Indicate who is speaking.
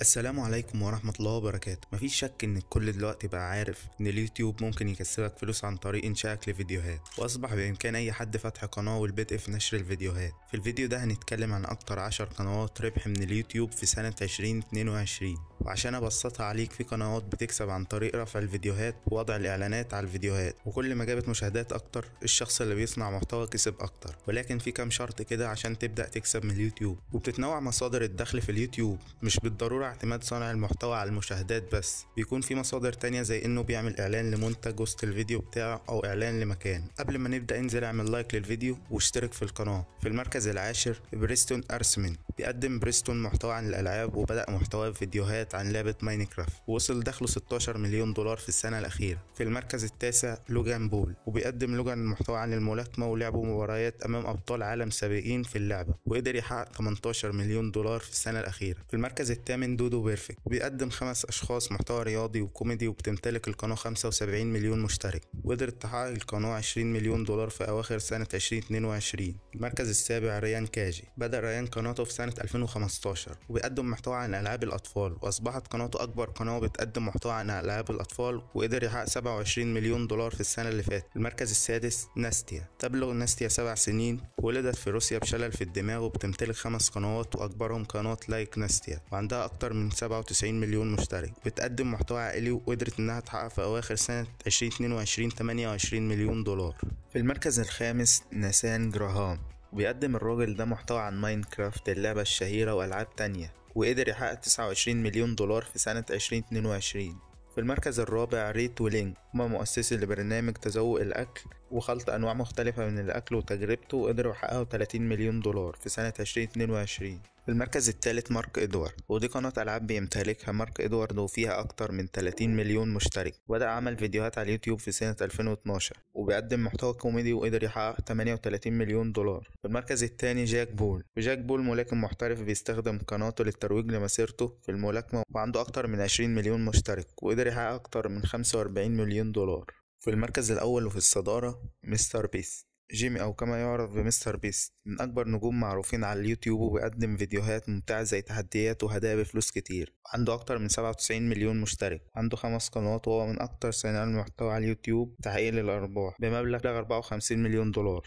Speaker 1: السلام عليكم ورحمة الله وبركاته مفيش شك ان الكل دلوقتي بقى عارف ان اليوتيوب ممكن يكسبك فلوس عن طريق انشائك لفيديوهات واصبح بامكان اي حد فتح قناة والبدء في نشر الفيديوهات في الفيديو ده هنتكلم عن اكتر عشر قنوات ربح من اليوتيوب في سنة 2022 وعشان ابسطها عليك في قنوات بتكسب عن طريق رفع الفيديوهات ووضع الاعلانات على الفيديوهات وكل ما جابت مشاهدات اكتر الشخص اللي بيصنع محتوى كسب اكتر ولكن في كام شرط كده عشان تبدا تكسب من اليوتيوب وبتتنوع مصادر الدخل في اليوتيوب مش بالضروره اعتماد صانع المحتوى على المشاهدات بس بيكون في مصادر تانية زي انه بيعمل اعلان لمنتج وسط الفيديو بتاعه او اعلان لمكان قبل ما نبدا انزل اعمل لايك للفيديو واشترك في القناه في المركز العاشر بريستون ارسمن بيقدم بريستون محتوى عن الالعاب وبدا محتواه فيديوهات فيديوهات عن لعبة ماينكرافت ووصل دخله 16 مليون دولار في السنة الأخيرة في المركز التاسع لوجان بول وبيقدم لوجان محتوى عن الملاكمة ولعبه مباريات أمام أبطال عالم سابقين في اللعبة وقدر يحقق 18 مليون دولار في السنة الأخيرة في المركز الثامن دودو بيرفكت وبيقدم خمس أشخاص محتوى رياضي وكوميدي وبتمتلك القناة 75 مليون مشترك وقدرت تحقق القناة 20 مليون دولار في أواخر سنة 2022 المركز السابع ريان كاجي بدأ ريان قناته في سنة 2015 وبيقدم محتوى عن ألعاب الأطفال أصبحت قناته أكبر قناة بتقدم محتوى عن ألعاب الأطفال وقدر يحقق 27 مليون دولار في السنة اللي فاتت المركز السادس ناستيا تبلغ ناستيا سبع سنين ولدت في روسيا بشلل في الدماغ وبتمتلك خمس قنوات وأكبرهم قناة لايك ناستيا وعندها أكتر من 97 مليون مشترك بتقدم محتوى عائلي وقدرت إنها تحقق في أواخر سنة 2022 28 مليون دولار في المركز الخامس ناسان جراهام وبيقدم الراجل ده محتوى عن ماينكرافت اللعبة الشهيرة وألعاب تانية وقدر يحقق 29 مليون دولار في سنة 2022 في المركز الرابع ريت ولينج هما مؤسسي لبرنامج تذوق الأكل وخلط أنواع مختلفة من الأكل وتجربته وقدروا يحققوا 30 مليون دولار في سنة 2022 المركز الثالث مارك ادوارد ودي قناة ألعاب بيمتلكها مارك ادوارد وفيها أكتر من 30 مليون مشترك وبدا عمل فيديوهات على اليوتيوب في سنة 2012 وبيقدم محتوى كوميدي وقدر يحقق 38 مليون دولار في المركز الثاني جاك بول جاك بول ملاكم محترف بيستخدم قناته للترويج لمسيرته في الملاكمة وعنده أكتر من 20 مليون مشترك وقدر يحقق أكتر من 45 مليون دولار في المركز الأول وفي الصدارة مستر بيست جيمي أو كما يعرف بمستر بيست من أكبر نجوم معروفين على اليوتيوب وبيقدم فيديوهات ممتعة زي تحديات وهدايا بفلوس كتير عنده أكتر من 97 مليون مشترك عنده خمس قنوات وهو من أكتر صانعي المحتوى على اليوتيوب تحقيق للأرباح بمبلغ 54 مليون دولار